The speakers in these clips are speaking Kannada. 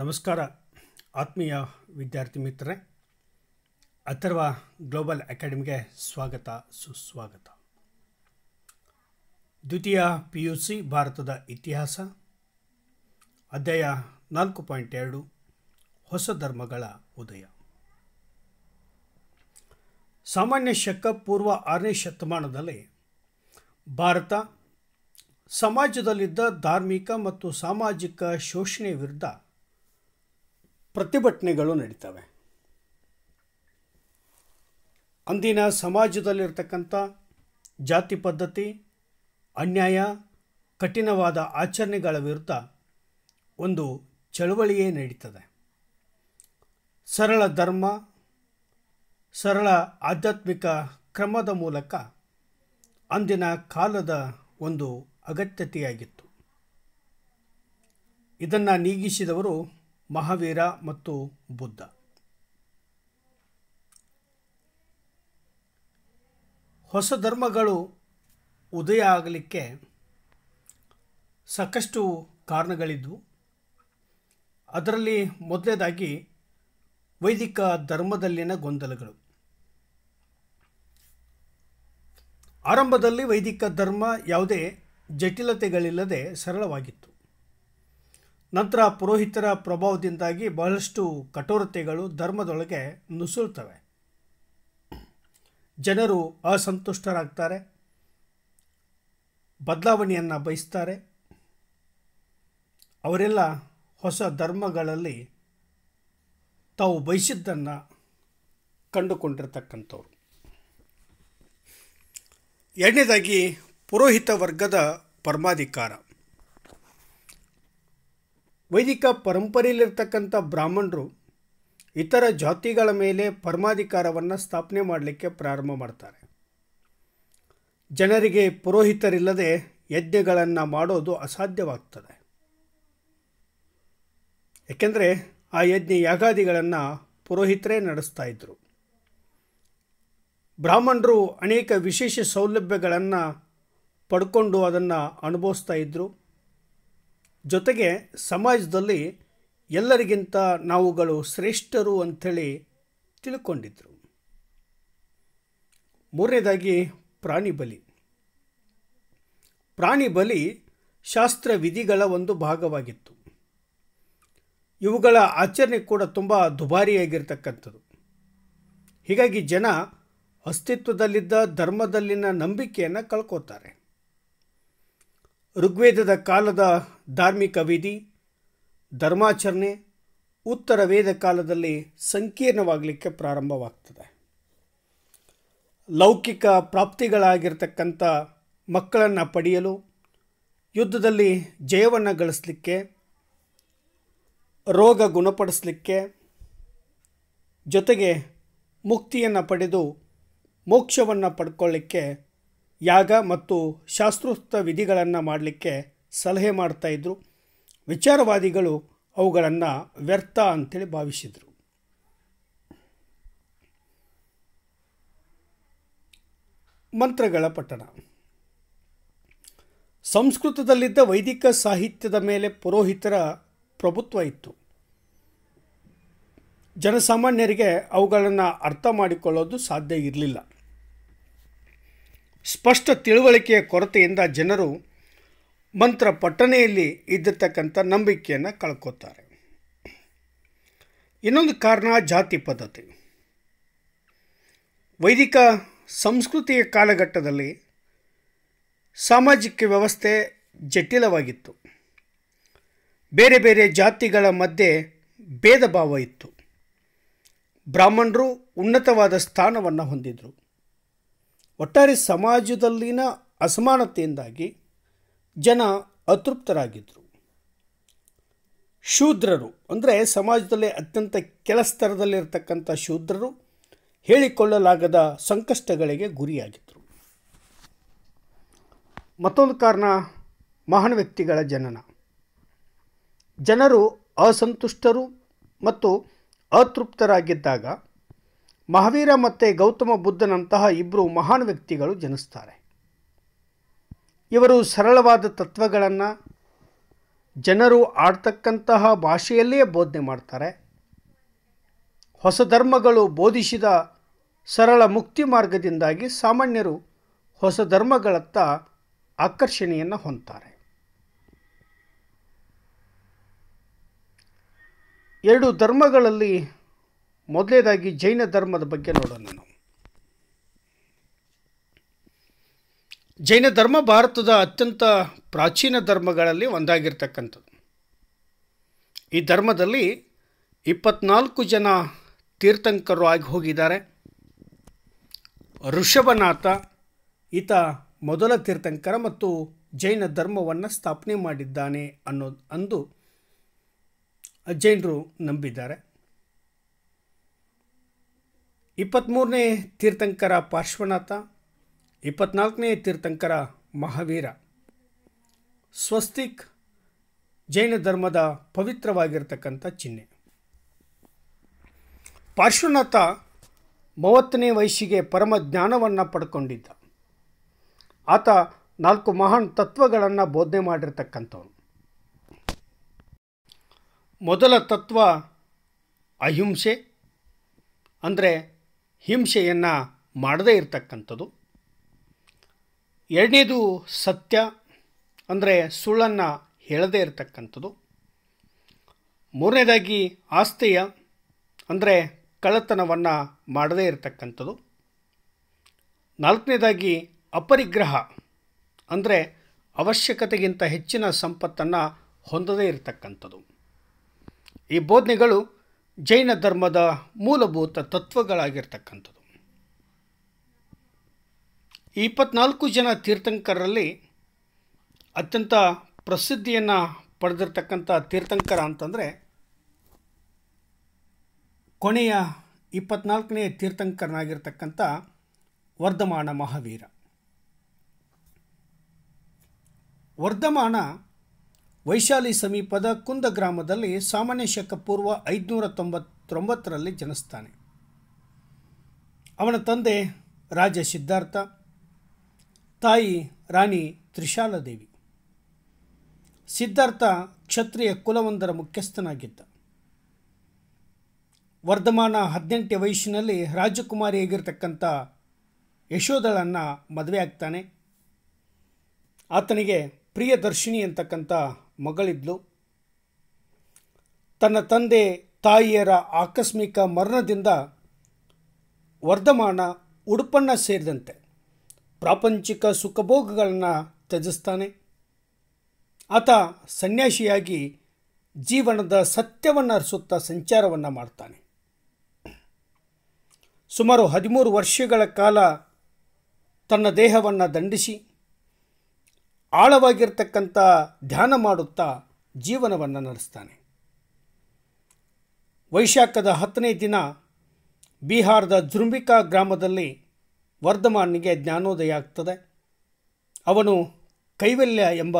ನಮಸ್ಕಾರ ಆತ್ಮೀಯ ವಿದ್ಯಾರ್ಥಿ ಮಿತ್ರರೇ ಅಥರ್ವ ಗ್ಲೋಬಲ್ ಅಕಾಡೆಮಿಗೆ ಸ್ವಾಗತ ಸುಸ್ವಾಗತ ದ್ವಿತೀಯ ಪಿ ಯು ಸಿ ಭಾರತದ ಇತಿಹಾಸ ಅಧ್ಯಾಯ ನಾಲ್ಕು ಪಾಯಿಂಟ್ ಎರಡು ಹೊಸ ಧರ್ಮಗಳ ಉದಯ ಸಾಮಾನ್ಯ ಶಕ ಪೂರ್ವ ಆರನೇ ಶತಮಾನದಲ್ಲಿ ಭಾರತ ಸಮಾಜದಲ್ಲಿದ್ದ ಧಾರ್ಮಿಕ ಮತ್ತು ಸಾಮಾಜಿಕ ಶೋಷಣೆ ವಿರುದ್ಧ ಪ್ರತಿಭಟನೆಗಳು ನಡೀತವೆ ಅಂದಿನ ಸಮಾಜದಲ್ಲಿರ್ತಕ್ಕಂಥ ಜಾತಿ ಪದ್ಧತಿ ಅನ್ಯಾಯ ಕಠಿಣವಾದ ಆಚರಣೆಗಳ ವಿರುದ್ಧ ಒಂದು ಚಳವಳಿಯೇ ನಡೀತದೆ ಸರಳ ಧರ್ಮ ಸರಳ ಆಧ್ಯಾತ್ಮಿಕ ಕ್ರಮದ ಮೂಲಕ ಅಂದಿನ ಕಾಲದ ಒಂದು ಅಗತ್ಯತೆಯಾಗಿತ್ತು ಇದನ್ನು ನೀಗಿಸಿದವರು ಮಹಾವೀರ ಮತ್ತು ಬುದ್ಧ ಹೊಸ ಧರ್ಮಗಳು ಉದಯ ಆಗಲಿಕ್ಕೆ ಸಾಕಷ್ಟು ಕಾರಣಗಳಿದ್ವು ಅದರಲ್ಲಿ ಮೊದಲನೇದಾಗಿ ವೈದಿಕ ಧರ್ಮದಲ್ಲಿನ ಗೊಂದಲಗಳು ಆರಂಭದಲ್ಲಿ ವೈದಿಕ ಧರ್ಮ ಯಾವುದೇ ಜಟಿಲತೆಗಳಿಲ್ಲದೆ ಸರಳವಾಗಿತ್ತು ನಂತರ ಪುರೋಹಿತರ ಪ್ರಭಾವದಿಂದಾಗಿ ಬಹಳಷ್ಟು ಕಠೋರತೆಗಳು ಧರ್ಮದೊಳಗೆ ನುಸುಳ್ತವೆ ಜನರು ಅಸಂತುಷ್ಟರಾಗ್ತಾರೆ ಬದಲಾವಣೆಯನ್ನು ಬಯಸ್ತಾರೆ ಅವರೆಲ್ಲ ಹೊಸ ಧರ್ಮಗಳಲ್ಲಿ ತಾವು ಬಯಸಿದ್ದನ್ನು ಕಂಡುಕೊಂಡಿರ್ತಕ್ಕಂಥವ್ರು ಎರಡನೇದಾಗಿ ಪುರೋಹಿತ ವರ್ಗದ ಪರಮಾಧಿಕಾರ ವೈದಿಕ ಪರಂಪರೆಯಲ್ಲಿರ್ತಕ್ಕಂಥ ಬ್ರಾಹ್ಮಣರು ಇತರ ಜಾತಿಗಳ ಮೇಲೆ ಪರಮಾಧಿಕಾರವನ್ನು ಸ್ಥಾಪನೆ ಮಾಡಲಿಕ್ಕೆ ಪ್ರಾರಂಭ ಮಾಡ್ತಾರೆ ಜನರಿಗೆ ಪುರೋಹಿತರಿಲ್ಲದೆ ಯಜ್ಞಗಳನ್ನು ಮಾಡೋದು ಅಸಾಧ್ಯವಾಗ್ತದೆ ಏಕೆಂದರೆ ಆ ಯಜ್ಞ ಯಾಗಾದಿಗಳನ್ನು ಪುರೋಹಿತರೇ ನಡೆಸ್ತಾ ಇದ್ದರು ಬ್ರಾಹ್ಮಣರು ಅನೇಕ ವಿಶೇಷ ಸೌಲಭ್ಯಗಳನ್ನು ಪಡ್ಕೊಂಡು ಅದನ್ನು ಅನುಭವಿಸ್ತಾ ಇದ್ದರು ಜೊತೆಗೆ ಸಮಾಜದಲ್ಲಿ ಎಲ್ಲರಿಗಿಂತ ನಾವುಗಳು ಶ್ರೇಷ್ಠರು ಅಂಥೇಳಿ ತಿಳ್ಕೊಂಡಿದ್ದರು ಮೂರನೇದಾಗಿ ಪ್ರಾಣಿ ಬಲಿ ಪ್ರಾಣಿ ಬಲಿ ಶಾಸ್ತ್ರ ವಿಧಿಗಳ ಒಂದು ಭಾಗವಾಗಿತ್ತು ಇವುಗಳ ಆಚರಣೆ ಕೂಡ ತುಂಬ ದುಬಾರಿಯಾಗಿರ್ತಕ್ಕಂಥದ್ದು ಹೀಗಾಗಿ ಜನ ಅಸ್ತಿತ್ವದಲ್ಲಿದ್ದ ಧರ್ಮದಲ್ಲಿನ ನಂಬಿಕೆಯನ್ನು ಕಳ್ಕೋತಾರೆ ಋಗ್ವೇದದ ಕಾಲದ ಧಾರ್ಮಿಕ ವಿಧಿ ಧರ್ಮಾಚರಣೆ ಉತ್ತರ ವೇದ ಕಾಲದಲ್ಲಿ ಸಂಕೀರ್ಣವಾಗಲಿಕ್ಕೆ ಪ್ರಾರಂಭವಾಗ್ತದೆ ಲೌಕಿಕ ಪ್ರಾಪ್ತಿಗಳಾಗಿರ್ತಕ್ಕಂಥ ಮಕ್ಕಳನ್ನು ಪಡೆಯಲು ಯುದ್ಧದಲ್ಲಿ ಜಯವನ್ನು ಗಳಿಸಲಿಕ್ಕೆ ರೋಗ ಗುಣಪಡಿಸಲಿಕ್ಕೆ ಜೊತೆಗೆ ಮುಕ್ತಿಯನ್ನು ಪಡೆದು ಮೋಕ್ಷವನ್ನು ಪಡ್ಕೊಳ್ಳಿಕ್ಕೆ ಯಾಗ ಮತ್ತು ಶಾಸ್ತ್ರೋಕ್ತ ವಿಧಿಗಳನ್ನು ಮಾಡಲಿಕ್ಕೆ ಸಲಹೆ ಇದ್ದರು ವಿಚಾರವಾದಿಗಳು ಅವುಗಳನ್ನು ವ್ಯರ್ಥ ಅಂತೇಳಿ ಭಾವಿಸಿದರು ಮಂತ್ರಗಳ ಪಠಣ ಸಂಸ್ಕೃತದಲ್ಲಿದ್ದ ವೈದಿಕ ಸಾಹಿತ್ಯದ ಮೇಲೆ ಪುರೋಹಿತರ ಪ್ರಭುತ್ವ ಇತ್ತು ಜನಸಾಮಾನ್ಯರಿಗೆ ಅವುಗಳನ್ನು ಅರ್ಥ ಮಾಡಿಕೊಳ್ಳೋದು ಸಾಧ್ಯ ಇರಲಿಲ್ಲ ಸ್ಪಷ್ಟ ತಿಳುವಳಿಕೆಯ ಕೊರತೆಯಿಂದ ಜನರು ಮಂತ್ರ ಪಟ್ಟಣೆಯಲ್ಲಿ ಇದ್ದಿರ್ತಕ್ಕಂಥ ನಂಬಿಕೆಯನ್ನು ಕಳ್ಕೋತಾರೆ ಇನ್ನೊಂದು ಕಾರಣ ಜಾತಿ ಪದ್ಧತಿ ವೈದಿಕ ಸಂಸ್ಕೃತಿಯ ಕಾಲಘಟ್ಟದಲ್ಲಿ ಸಾಮಾಜಿಕ ವ್ಯವಸ್ಥೆ ಜಟಿಲವಾಗಿತ್ತು ಬೇರೆ ಬೇರೆ ಜಾತಿಗಳ ಮಧ್ಯೆ ಭೇದ ಭಾವ ಇತ್ತು ಬ್ರಾಹ್ಮಣರು ಉನ್ನತವಾದ ಸ್ಥಾನವನ್ನು ಹೊಂದಿದ್ದರು ಒಟ್ಟಾರೆ ಸಮಾಜದಲ್ಲಿನ ಅಸಮಾನತೆಯಿಂದಾಗಿ ಜನ ಅತೃಪ್ತರಾಗಿದ್ದರು ಶೂದ್ರರು ಅಂದರೆ ಸಮಾಜದಲ್ಲಿ ಅತ್ಯಂತ ಕೆಳ ಸ್ತರದಲ್ಲಿರ್ತಕ್ಕಂಥ ಶೂದ್ರರು ಹೇಳಿಕೊಳ್ಳಲಾಗದ ಸಂಕಷ್ಟಗಳಿಗೆ ಗುರಿಯಾಗಿದ್ದರು ಮತ್ತೊಂದು ಕಾರಣ ಮಹಾನ್ ವ್ಯಕ್ತಿಗಳ ಜನನ ಜನರು ಅಸಂತುಷ್ಟರು ಮತ್ತು ಅತೃಪ್ತರಾಗಿದ್ದಾಗ ಮಹಾವೀರ ಮತ್ತು ಗೌತಮ ಬುದ್ಧನಂತಹ ಇಬ್ಬರು ಮಹಾನ್ ವ್ಯಕ್ತಿಗಳು ಜನಿಸ್ತಾರೆ ಇವರು ಸರಳವಾದ ತತ್ವಗಳನ್ನು ಜನರು ಆಡ್ತಕ್ಕಂತಹ ಭಾಷೆಯಲ್ಲಿಯೇ ಬೋಧನೆ ಮಾಡ್ತಾರೆ ಹೊಸ ಧರ್ಮಗಳು ಬೋಧಿಸಿದ ಸರಳ ಮುಕ್ತಿ ಮಾರ್ಗದಿಂದಾಗಿ ಸಾಮಾನ್ಯರು ಹೊಸ ಧರ್ಮಗಳತ್ತ ಆಕರ್ಷಣೆಯನ್ನು ಹೊಂದ್ತಾರೆ ಎರಡು ಧರ್ಮಗಳಲ್ಲಿ ಮೊದಲನೇದಾಗಿ ಜೈನ ಧರ್ಮದ ಬಗ್ಗೆ ನೋಡೋಣ ನಾನು ಜೈನ ಧರ್ಮ ಭಾರತದ ಅತ್ಯಂತ ಪ್ರಾಚೀನ ಧರ್ಮಗಳಲ್ಲಿ ಒಂದಾಗಿರ್ತಕ್ಕಂಥದ್ದು ಈ ಧರ್ಮದಲ್ಲಿ ಇಪ್ಪತ್ನಾಲ್ಕು ಜನ ತೀರ್ಥಂಕರು ಆಗಿ ಹೋಗಿದ್ದಾರೆ ಋಷಭನಾಥ ಈತ ಮೊದಲ ತೀರ್ಥಂಕರ ಮತ್ತು ಜೈನ ಧರ್ಮವನ್ನು ಸ್ಥಾಪನೆ ಮಾಡಿದ್ದಾನೆ ಅನ್ನೋ ಅಂದು ಜೈನರು ನಂಬಿದ್ದಾರೆ ಇಪ್ಪತ್ತ್ಮೂರನೇ ತೀರ್ಥಂಕರ ಪಾರ್ಶ್ವನಾಥ ಇಪ್ಪತ್ನಾಲ್ಕನೇ ತೀರ್ಥಂಕರ ಮಹಾವೀರ ಸ್ವಸ್ತಿಕ್ ಜೈನ ಧರ್ಮದ ಪವಿತ್ರವಾಗಿರ್ತಕ್ಕಂಥ ಚಿಹ್ನೆ ಪಾರ್ಶ್ವನಾಥ ಮೂವತ್ತನೇ ವಯಸ್ಸಿಗೆ ಪರಮ ಜ್ಞಾನವನ್ನು ಪಡ್ಕೊಂಡಿದ್ದ ಆತ ನಾಲ್ಕು ಮಹಾನ್ ತತ್ವಗಳನ್ನು ಬೋಧನೆ ಮಾಡಿರ್ತಕ್ಕಂಥವನು ಮೊದಲ ತತ್ವ ಅಹಿಂಸೆ ಅಂದರೆ ಹಿಂಸೆಯನ್ನು ಮಾಡದೇ ಇರತಕ್ಕಂಥದ್ದು ಎರಡನೇದು ಸತ್ಯ ಅಂದರೆ ಸುಳ್ಳನ್ನು ಹೇಳದೇ ಇರತಕ್ಕಂಥದ್ದು ಮೂರನೇದಾಗಿ ಆಸ್ತಿಯ ಅಂದರೆ ಕಳ್ಳತನವನ್ನು ಮಾಡದೇ ಇರತಕ್ಕಂಥದ್ದು ನಾಲ್ಕನೇದಾಗಿ ಅಪರಿಗ್ರಹ ಅಂದರೆ ಅವಶ್ಯಕತೆಗಿಂತ ಹೆಚ್ಚಿನ ಸಂಪತ್ತನ್ನು ಹೊಂದದೇ ಇರತಕ್ಕಂಥದ್ದು ಈ ಬೋಧನೆಗಳು ಜೈನ ಧರ್ಮದ ಮೂಲಭೂತ ತತ್ವಗಳಾಗಿರ್ತಕ್ಕಂಥದ್ದು ಇಪ್ಪತ್ನಾಲ್ಕು ಜನ ತೀರ್ಥಂಕರರಲ್ಲಿ ಅತ್ಯಂತ ಪ್ರಸಿದ್ಧಿಯನ್ನು ಪಡೆದಿರ್ತಕ್ಕಂಥ ತೀರ್ಥಂಕರ ಅಂತಂದರೆ ಕೊನೆಯ ಇಪ್ಪತ್ನಾಲ್ಕನೇ ತೀರ್ಥಂಕರನಾಗಿರ್ತಕ್ಕಂಥ ವರ್ಧಮಾನ ಮಹಾವೀರ ವರ್ಧಮಾನ ವೈಶಾಲಿ ಸಮೀಪದ ಕುಂದ ಗ್ರಾಮದಲ್ಲಿ ಸಾಮಾನ್ಯ ಶಕ ಪೂರ್ವ ಐದುನೂರ ತೊಂಬತ್ತೊಂಬತ್ತರಲ್ಲಿ ಜನಿಸ್ತಾನೆ ಅವನ ತಂದೆ ರಾಜ ಸಿದ್ಧಾರ್ಥ ತಾಯಿ ರಾಣಿ ತ್ರಿಶಾಲದೇವಿ ಸಿದ್ಧಾರ್ಥ ಕ್ಷತ್ರಿಯ ಕುಲವೊಂದರ ಮುಖ್ಯಸ್ಥನಾಗಿದ್ದ ವರ್ಧಮಾನ ಹದಿನೆಂಟು ವಯಸ್ಸಿನಲ್ಲಿ ರಾಜಕುಮಾರಿಯಾಗಿರ್ತಕ್ಕಂಥ ಯಶೋಧಳನ್ನು ಮದುವೆ ಆಗ್ತಾನೆ ಆತನಿಗೆ ಪ್ರಿಯದರ್ಶಿನಿ ಅಂತಕ್ಕಂಥ ಮಗಳಿದ್ಲು ತನ್ನ ತಂದೆ ತಾಯಿಯರ ಆಕಸ್ಮಿಕ ಮರಣದಿಂದ ವರ್ಧಮಾನ ಉಡುಪಣ್ಣ ಸೇರಿದಂತೆ ಪ್ರಾಪಂಚಿಕ ಸುಖಭೋಗಗಳನ್ನು ತ್ಯಜಿಸ್ತಾನೆ ಆತ ಸನ್ಯಾಸಿಯಾಗಿ ಜೀವನದ ಸತ್ಯವನ್ನು ಅರಿಸುತ್ತಾ ಸಂಚಾರವನ್ನು ಮಾಡ್ತಾನೆ ಸುಮಾರು ಹದಿಮೂರು ವರ್ಷಗಳ ಕಾಲ ತನ್ನ ದೇಹವನ್ನು ದಂಡಿಸಿ ಆಳವಾಗಿರ್ತಕ್ಕಂಥ ಧ್ಯಾನ ಮಾಡುತ್ತಾ ಜೀವನವನ್ನು ನಡೆಸ್ತಾನೆ ವೈಶಾಖದ ಹತ್ತನೇ ದಿನ ಬಿಹಾರದ ಜೃಂಬಿಕಾ ಗ್ರಾಮದಲ್ಲಿ ವರ್ಧಮಾನಿಗೆ ಜ್ಞಾನೋದಯ ಆಗ್ತದೆ ಅವನು ಕೈವಲ್ಯ ಎಂಬ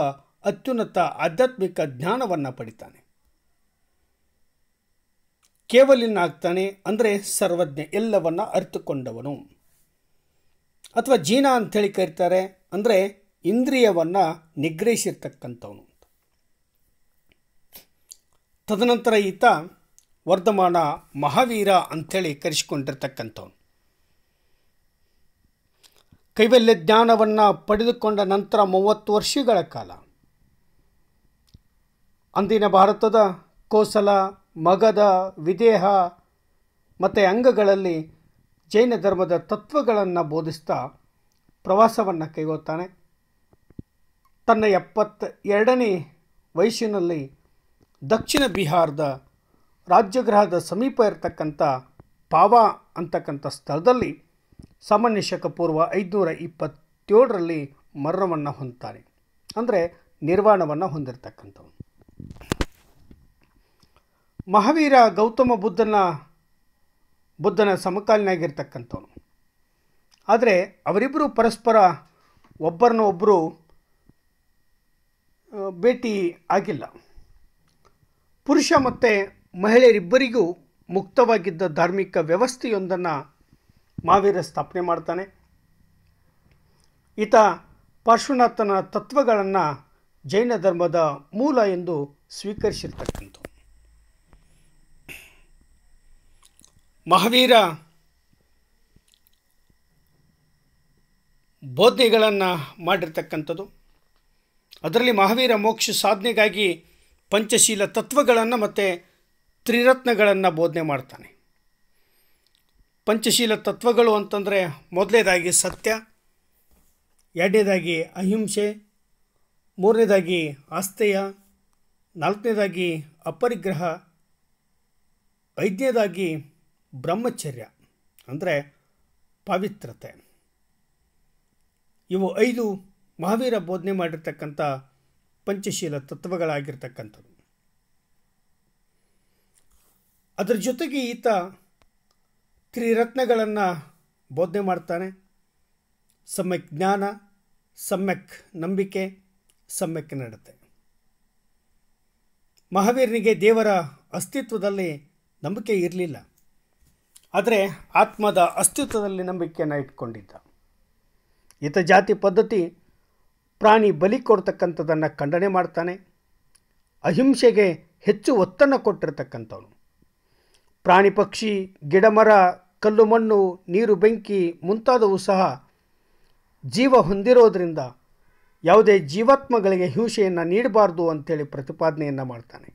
ಅತ್ಯುನ್ನತ ಆಧ್ಯಾತ್ಮಿಕ ಜ್ಞಾನವನ್ನು ಪಡಿತಾನೆ ಕೇವಲಿನಾಗ್ತಾನೆ ಅಂದರೆ ಸರ್ವಜ್ಞ ಎಲ್ಲವನ್ನು ಅರಿತುಕೊಂಡವನು ಅಥವಾ ಜೀನ ಅಂಥೇಳಿ ಕರೀತಾರೆ ಅಂದರೆ ಇಂದ್ರಿಯವನ್ನು ನಿಗ್ರಹಿಸಿರ್ತಕ್ಕಂಥವನು ತದನಂತರ ಈತ ವರ್ಧಮಾನ ಮಹಾವೀರ ಅಂಥೇಳಿ ಕರೆಸಿಕೊಂಡಿರ್ತಕ್ಕಂಥವನು ಕೈವಲ್ಯ ಜ್ಞಾನವನ್ನು ಪಡೆದುಕೊಂಡ ನಂತರ ಮೂವತ್ತು ವರ್ಷಗಳ ಕಾಲ ಅಂದಿನ ಭಾರತದ ಕೋಸಲ ಮಗದ ವಿದೇಹ ಮತ್ತು ಅಂಗಗಳಲ್ಲಿ ಜೈನ ಧರ್ಮದ ತತ್ವಗಳನ್ನು ಬೋಧಿಸ್ತಾ ಪ್ರವಾಸವನ್ನು ಕೈಗೊಳ್ತಾನೆ ತನ್ನ ಎಪ್ಪತ್ತ ಎರಡನೇ ವಯಸ್ಸಿನಲ್ಲಿ ದಕ್ಷಿಣ ಬಿಹಾರದ ರಾಜ್ಯಗೃಹದ ಸಮೀಪ ಇರತಕ್ಕಂಥ ಪಾವಾ ಅಂತಕ್ಕಂಥ ಸ್ಥಳದಲ್ಲಿ ಸಾಮಾನ್ಯ ಶಕ ಪೂರ್ವ ಐದುನೂರ ಇಪ್ಪತ್ತೇಳರಲ್ಲಿ ಮರಣವನ್ನು ಹೊಂದ್ತಾನೆ ಅಂದರೆ ನಿರ್ವಾಣವನ್ನು ಹೊಂದಿರತಕ್ಕಂಥವನು ಮಹಾವೀರ ಗೌತಮ ಬುದ್ಧನ ಬುದ್ಧನ ಸಮಕಾಲೀನಾಗಿರ್ತಕ್ಕಂಥವನು ಆದರೆ ಅವರಿಬ್ಬರು ಪರಸ್ಪರ ಒಬ್ಬರನ್ನೊಬ್ಬರು ಭೇಟಿ ಆಗಿಲ್ಲ ಪುರುಷ ಮತ್ತು ಮಹಿಳೆಯರಿಬ್ಬರಿಗೂ ಮುಕ್ತವಾಗಿದ್ದ ಧಾರ್ಮಿಕ ವ್ಯವಸ್ಥೆಯೊಂದನ್ನು ಮಾವೀರ ಸ್ಥಾಪನೆ ಮಾಡ್ತಾನೆ ಈತ ಪಾರ್ಶ್ವನಾಥನ ತತ್ವಗಳನ್ನು ಜೈನ ಧರ್ಮದ ಮೂಲ ಎಂದು ಸ್ವೀಕರಿಸಿರ್ತಕ್ಕಂಥ ಮಹಾವೀರ ಬೋಧನೆಗಳನ್ನು ಮಾಡಿರ್ತಕ್ಕಂಥದ್ದು ಅದರಲ್ಲಿ ಮಹಾವೀರ ಮೋಕ್ಷ ಸಾಧನೆಗಾಗಿ ಪಂಚಶೀಲ ತತ್ವಗಳನ್ನು ಮತ್ತು ತ್ರಿರತ್ನಗಳನ್ನು ಬೋಧನೆ ಮಾಡ್ತಾನೆ ಪಂಚಶೀಲ ತತ್ವಗಳು ಅಂತಂದರೆ ಮೊದಲನೇದಾಗಿ ಸತ್ಯ ಎರಡನೇದಾಗಿ ಅಹಿಂಸೆ ಮೂರನೇದಾಗಿ ಆಸ್ತೆಯ ನಾಲ್ಕನೇದಾಗಿ ಅಪರಿಗ್ರಹ ಐದನೇದಾಗಿ ಬ್ರಹ್ಮಚರ್ಯ ಅಂದರೆ ಪವಿತ್ರತೆ ಇವು ಐದು ಮಹಾವೀರ ಬೋಧನೆ ಮಾಡಿರ್ತಕ್ಕಂಥ ಪಂಚಶೀಲ ತತ್ವಗಳಾಗಿರ್ತಕ್ಕಂಥದ್ದು ಅದರ ಜೊತೆಗೆ ಈತ ತ್ರಿರತ್ನಗಳನ್ನು ಬೋಧನೆ ಮಾಡ್ತಾನೆ ಸಮ್ಯಕ್ ಜ್ಞಾನ ಸಮ್ಯಕ್ ನಂಬಿಕೆ ಸಮ್ಯಕ್ ನಡತೆ ಮಹಾವೀರನಿಗೆ ದೇವರ ಅಸ್ತಿತ್ವದಲ್ಲಿ ನಂಬಿಕೆ ಇರಲಿಲ್ಲ ಆದರೆ ಆತ್ಮದ ಅಸ್ತಿತ್ವದಲ್ಲಿ ನಂಬಿಕೆಯನ್ನು ಇಟ್ಕೊಂಡಿದ್ದ ಈತ ಜಾತಿ ಪದ್ಧತಿ ಪ್ರಾಣಿ ಬಲಿ ಕೊಡ್ತಕ್ಕಂಥದ್ದನ್ನು ಖಂಡನೆ ಮಾಡ್ತಾನೆ ಅಹಿಂಸೆಗೆ ಹೆಚ್ಚು ಒತ್ತನ್ನು ಕೊಟ್ಟಿರತಕ್ಕಂಥವನು ಪ್ರಾಣಿ ಪಕ್ಷಿ ಗಿಡ ಮರ ಕಲ್ಲು ಮಣ್ಣು ನೀರು ಬೆಂಕಿ ಮುಂತಾದವು ಸಹ ಜೀವ ಹೊಂದಿರೋದರಿಂದ ಯಾವುದೇ ಜೀವಾತ್ಮಗಳಿಗೆ ಹಿಂಸೆಯನ್ನು ನೀಡಬಾರ್ದು ಅಂಥೇಳಿ ಪ್ರತಿಪಾದನೆಯನ್ನು ಮಾಡ್ತಾನೆ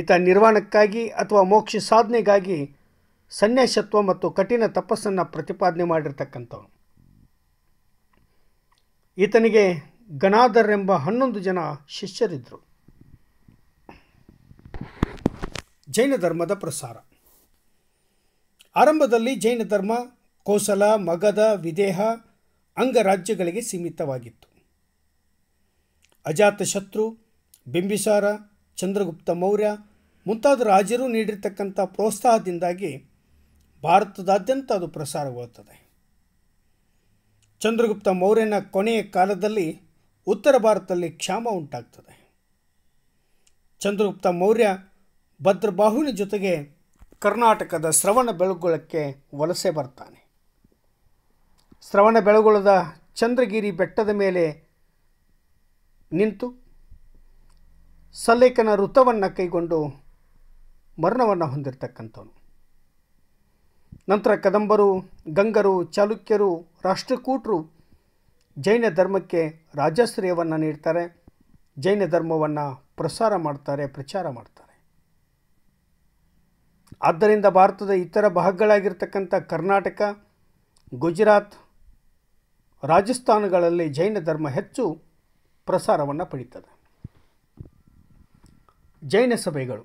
ಈತ ನಿರ್ವಾಣಕ್ಕಾಗಿ ಅಥವಾ ಮೋಕ್ಷ ಸಾಧನೆಗಾಗಿ ಸನ್ಯಾಸತ್ವ ಮತ್ತು ಕಠಿಣ ತಪಸ್ಸನ್ನು ಪ್ರತಿಪಾದನೆ ಮಾಡಿರ್ತಕ್ಕಂಥವನು ಈತನಿಗೆ ಎಂಬ ಹನ್ನೊಂದು ಜನ ಶಿಷ್ಯರಿದ್ದರು ಜೈನ ಧರ್ಮದ ಪ್ರಸಾರ ಆರಂಭದಲ್ಲಿ ಜೈನ ಧರ್ಮ ಕೋಸಲ ಮಗದ ವಿದೇಹ ಅಂಗರಾಜ್ಯಗಳಿಗೆ ಸೀಮಿತವಾಗಿತ್ತು ಅಜಾತಶತ್ರು ಬಿಂಬಿಸಾರ ಚಂದ್ರಗುಪ್ತ ಮೌರ್ಯ ಮುಂತಾದ ರಾಜರು ನೀಡಿರ್ತಕ್ಕಂಥ ಪ್ರೋತ್ಸಾಹದಿಂದಾಗಿ ಭಾರತದಾದ್ಯಂತ ಅದು ಪ್ರಸಾರಗೊಳ್ಳುತ್ತದೆ ಚಂದ್ರಗುಪ್ತ ಮೌರ್ಯನ ಕೊನೆಯ ಕಾಲದಲ್ಲಿ ಉತ್ತರ ಭಾರತದಲ್ಲಿ ಕ್ಷಾಮ ಉಂಟಾಗ್ತದೆ ಚಂದ್ರಗುಪ್ತ ಮೌರ್ಯ ಭದ್ರಬಾಹುವಿನ ಜೊತೆಗೆ ಕರ್ನಾಟಕದ ಶ್ರವಣ ಬೆಳಗೊಳಕ್ಕೆ ವಲಸೆ ಬರ್ತಾನೆ ಶ್ರವಣ ಬೆಳಗೊಳದ ಚಂದ್ರಗಿರಿ ಬೆಟ್ಟದ ಮೇಲೆ ನಿಂತು ಸಲ್ಲೇಖನ ಋತವನ್ನು ಕೈಗೊಂಡು ಮರಣವನ್ನು ಹೊಂದಿರತಕ್ಕಂಥವನು ನಂತರ ಕದಂಬರು ಗಂಗರು ಚಾಲುಕ್ಯರು ರಾಷ್ಟ್ರಕೂಟರು ಜೈನ ಧರ್ಮಕ್ಕೆ ರಾಜಾಶ್ರಯವನ್ನು ನೀಡ್ತಾರೆ ಜೈನ ಧರ್ಮವನ್ನು ಪ್ರಸಾರ ಮಾಡ್ತಾರೆ ಪ್ರಚಾರ ಮಾಡ್ತಾರೆ ಆದ್ದರಿಂದ ಭಾರತದ ಇತರ ಭಾಗಗಳಾಗಿರ್ತಕ್ಕಂಥ ಕರ್ನಾಟಕ ಗುಜರಾತ್ ರಾಜಸ್ಥಾನಗಳಲ್ಲಿ ಜೈನ ಧರ್ಮ ಹೆಚ್ಚು ಪ್ರಸಾರವನ್ನು ಪಡೀತದೆ ಜೈನ ಸಭೆಗಳು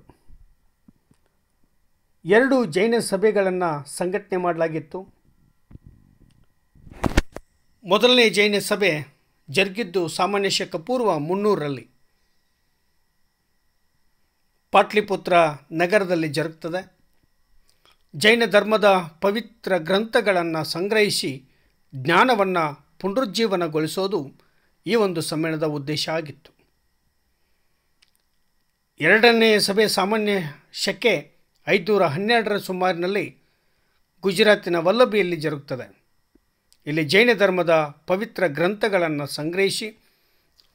ಎರಡು ಜೈನ ಸಭೆಗಳನ್ನು ಸಂಘಟನೆ ಮಾಡಲಾಗಿತ್ತು ಮೊದಲನೇ ಜೈನ ಸಭೆ ಜರುಗಿದ್ದು ಸಾಮಾನ್ಯ ಶಕ ಪೂರ್ವ ಮುನ್ನೂರರಲ್ಲಿ ಪಾಟ್ಲಿಪುತ್ರ ನಗರದಲ್ಲಿ ಜರುಗ್ತದೆ ಜೈನ ಧರ್ಮದ ಪವಿತ್ರ ಗ್ರಂಥಗಳನ್ನು ಸಂಗ್ರಹಿಸಿ ಜ್ಞಾನವನ್ನು ಪುನರುಜ್ಜೀವನಗೊಳಿಸೋದು ಈ ಒಂದು ಸಮ್ಮೇಳನದ ಉದ್ದೇಶ ಆಗಿತ್ತು ಎರಡನೇ ಸಭೆ ಸಾಮಾನ್ಯ ಶಕೆ ಐದುನೂರ ಹನ್ನೆರಡರ ಸುಮಾರಿನಲ್ಲಿ ಗುಜರಾತಿನ ವಲ್ಲಭಿಯಲ್ಲಿ ಜರುಗುತ್ತದೆ ಇಲ್ಲಿ ಜೈನ ಧರ್ಮದ ಪವಿತ್ರ ಗ್ರಂಥಗಳನ್ನು ಸಂಗ್ರಹಿಸಿ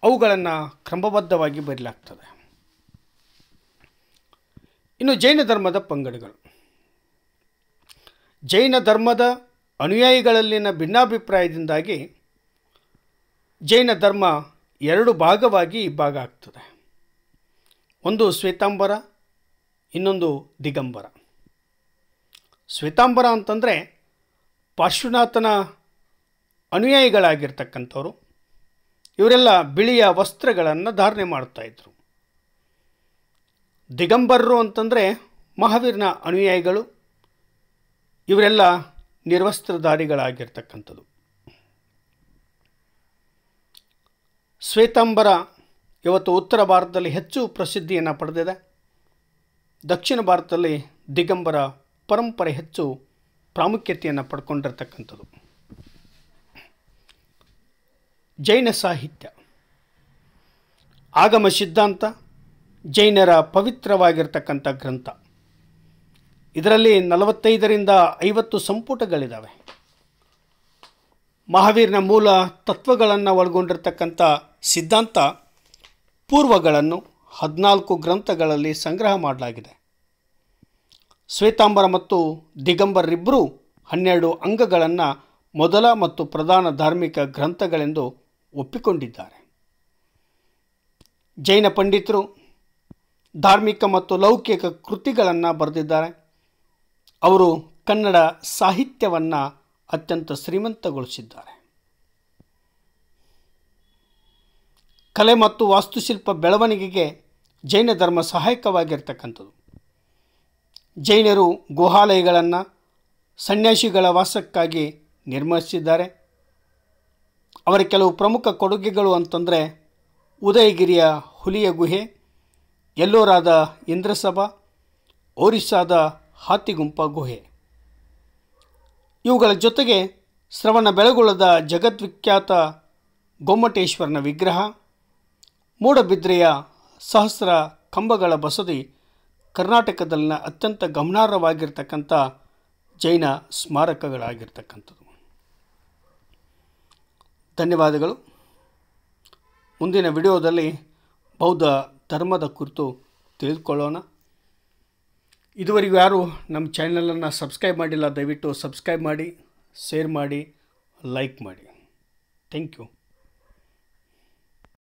ಅವುಗಳನ್ನು ಕ್ರಮಬದ್ಧವಾಗಿ ಬರೀಲಾಗ್ತದೆ ಇನ್ನು ಜೈನ ಧರ್ಮದ ಪಂಗಡಗಳು ಜೈನ ಧರ್ಮದ ಅನುಯಾಯಿಗಳಲ್ಲಿನ ಭಿನ್ನಾಭಿಪ್ರಾಯದಿಂದಾಗಿ ಜೈನ ಧರ್ಮ ಎರಡು ಭಾಗವಾಗಿ ಭಾಗ ಆಗ್ತದೆ ಒಂದು ಶ್ವೇತಾಂಬರ ಇನ್ನೊಂದು ದಿಗಂಬರ ಶ್ವೇತಾಂಬರ ಅಂತಂದರೆ ಪಾರ್ಶ್ವನಾಥನ ಅನುಯಾಯಿಗಳಾಗಿರ್ತಕ್ಕಂಥವ್ರು ಇವರೆಲ್ಲ ಬಿಳಿಯ ವಸ್ತ್ರಗಳನ್ನು ಧಾರಣೆ ಮಾಡ್ತಾಯಿದ್ರು ದಿಗಂಬರರು ಅಂತಂದರೆ ಮಹಾವೀರನ ಅನುಯಾಯಿಗಳು ಇವರೆಲ್ಲ ನಿರ್ವಸ್ತ್ರಧಾರಿಗಳಾಗಿರ್ತಕ್ಕಂಥದ್ದು ಶ್ವೇತಾಂಬರ ಇವತ್ತು ಉತ್ತರ ಭಾರತದಲ್ಲಿ ಹೆಚ್ಚು ಪ್ರಸಿದ್ಧಿಯನ್ನು ಪಡೆದಿದೆ ದಕ್ಷಿಣ ಭಾರತದಲ್ಲಿ ದಿಗಂಬರ ಪರಂಪರೆ ಹೆಚ್ಚು ಪ್ರಾಮುಖ್ಯತೆಯನ್ನು ಪಡ್ಕೊಂಡಿರ್ತಕ್ಕಂಥದ್ದು ಜೈನ ಸಾಹಿತ್ಯ ಆಗಮ ಸಿದ್ಧಾಂತ ಜೈನರ ಪವಿತ್ರವಾಗಿರ್ತಕ್ಕಂಥ ಗ್ರಂಥ ಇದರಲ್ಲಿ ನಲವತ್ತೈದರಿಂದ ಐವತ್ತು ಸಂಪುಟಗಳಿದ್ದಾವೆ ಮಹಾವೀರನ ಮೂಲ ತತ್ವಗಳನ್ನು ಒಳಗೊಂಡಿರ್ತಕ್ಕಂಥ ಸಿದ್ಧಾಂತ ಪೂರ್ವಗಳನ್ನು ಹದಿನಾಲ್ಕು ಗ್ರಂಥಗಳಲ್ಲಿ ಸಂಗ್ರಹ ಮಾಡಲಾಗಿದೆ ಶ್ವೇತಾಂಬರ ಮತ್ತು ದಿಗಂಬರಿಬ್ಬರೂ ಹನ್ನೆರಡು ಅಂಗಗಳನ್ನು ಮೊದಲ ಮತ್ತು ಪ್ರಧಾನ ಧಾರ್ಮಿಕ ಗ್ರಂಥಗಳೆಂದು ಒಪ್ಪಿಕೊಂಡಿದ್ದಾರೆ ಜೈನ ಪಂಡಿತರು ಧಾರ್ಮಿಕ ಮತ್ತು ಲೌಕಿಕ ಕೃತಿಗಳನ್ನು ಬರೆದಿದ್ದಾರೆ ಅವರು ಕನ್ನಡ ಸಾಹಿತ್ಯವನ್ನು ಅತ್ಯಂತ ಶ್ರೀಮಂತಗೊಳಿಸಿದ್ದಾರೆ ಕಲೆ ಮತ್ತು ವಾಸ್ತುಶಿಲ್ಪ ಬೆಳವಣಿಗೆಗೆ ಜೈನ ಧರ್ಮ ಸಹಾಯಕವಾಗಿರ್ತಕ್ಕಂಥದ್ದು ಜೈನರು ಗುಹಾಲಯಗಳನ್ನು ಸನ್ಯಾಸಿಗಳ ವಾಸಕ್ಕಾಗಿ ನಿರ್ಮಿಸಿದ್ದಾರೆ ಅವರ ಕೆಲವು ಪ್ರಮುಖ ಕೊಡುಗೆಗಳು ಅಂತಂದರೆ ಉದಯಗಿರಿಯ ಹುಲಿಯ ಗುಹೆ ಎಲ್ಲೋರಾದ ಇಂದ್ರಸಭಾ ಓರಿಸ್ಸಾದ ಹಾತಿಗುಂಪ ಗುಹೆ ಇವುಗಳ ಜೊತೆಗೆ ಶ್ರವಣ ಬೆಳಗೊಳದ ಜಗದ್ವಿಖ್ಯಾತ ಗೊಮ್ಮಟೇಶ್ವರನ ವಿಗ್ರಹ ಮೂಡಬಿದ್ರೆಯ ಸಹಸ್ರ ಕಂಬಗಳ ಬಸದಿ ಕರ್ನಾಟಕದಲ್ಲಿನ ಅತ್ಯಂತ ಗಮನಾರ್ಹವಾಗಿರ್ತಕ್ಕಂಥ ಜೈನ ಸ್ಮಾರಕಗಳಾಗಿರ್ತಕ್ಕಂಥದ್ದು ಧನ್ಯವಾದಗಳು ಮುಂದಿನ ವಿಡಿಯೋದಲ್ಲಿ ಬೌದ್ಧ ಧರ್ಮದ ಕುರಿತು ತಿಳಿದುಕೊಳ್ಳೋಣ ಇದುವರೆಗೂ ಯಾರು ನಮ್ಮ ಚಾನಲನ್ನು ಸಬ್ಸ್ಕ್ರೈಬ್ ಮಾಡಿಲ್ಲ ದಯವಿಟ್ಟು ಸಬ್ಸ್ಕ್ರೈಬ್ ಮಾಡಿ ಶೇರ್ ಮಾಡಿ ಲೈಕ್ ಮಾಡಿ ಥ್ಯಾಂಕ್ ಯು